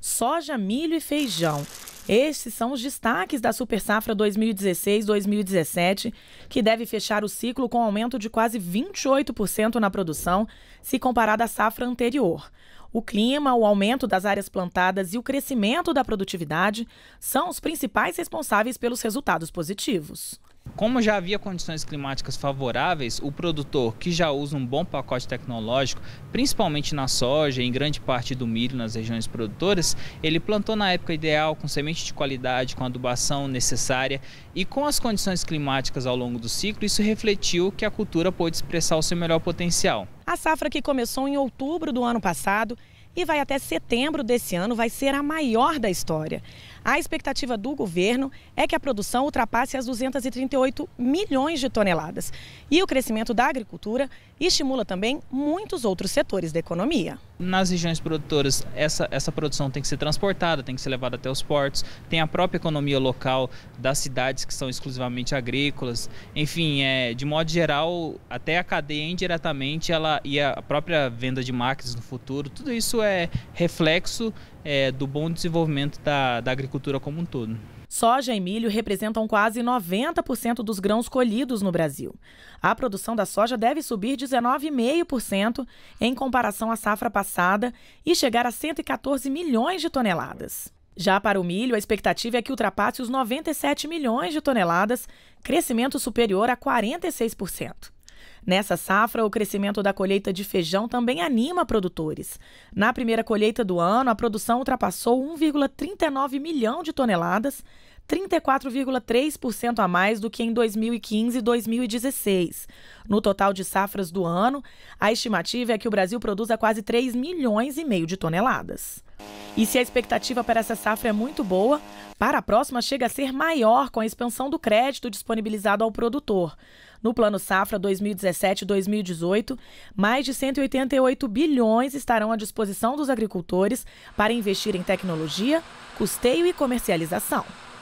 soja, milho e feijão. Estes são os destaques da Super Safra 2016-2017, que deve fechar o ciclo com aumento de quase 28% na produção, se comparada à safra anterior. O clima, o aumento das áreas plantadas e o crescimento da produtividade são os principais responsáveis pelos resultados positivos. Como já havia condições climáticas favoráveis, o produtor que já usa um bom pacote tecnológico, principalmente na soja e em grande parte do milho nas regiões produtoras, ele plantou na época ideal, com semente de qualidade, com adubação necessária e com as condições climáticas ao longo do ciclo, isso refletiu que a cultura pôde expressar o seu melhor potencial. A safra que começou em outubro do ano passado e vai até setembro desse ano, vai ser a maior da história. A expectativa do governo é que a produção ultrapasse as 238 milhões de toneladas. E o crescimento da agricultura estimula também muitos outros setores da economia. Nas regiões produtoras, essa, essa produção tem que ser transportada, tem que ser levada até os portos, tem a própria economia local das cidades que são exclusivamente agrícolas. Enfim, é, de modo geral, até a cadeia indiretamente ela, e a própria venda de máquinas no futuro, tudo isso isso é reflexo é, do bom desenvolvimento da, da agricultura como um todo. Soja e milho representam quase 90% dos grãos colhidos no Brasil. A produção da soja deve subir 19,5% em comparação à safra passada e chegar a 114 milhões de toneladas. Já para o milho, a expectativa é que ultrapasse os 97 milhões de toneladas, crescimento superior a 46%. Nessa safra, o crescimento da colheita de feijão também anima produtores. Na primeira colheita do ano, a produção ultrapassou 1,39 milhão de toneladas, 34,3% a mais do que em 2015 e 2016. No total de safras do ano, a estimativa é que o Brasil produza quase 3 milhões e meio de toneladas. E se a expectativa para essa safra é muito boa, para a próxima chega a ser maior com a expansão do crédito disponibilizado ao produtor. No Plano Safra 2017-2018, mais de 188 bilhões estarão à disposição dos agricultores para investir em tecnologia, custeio e comercialização.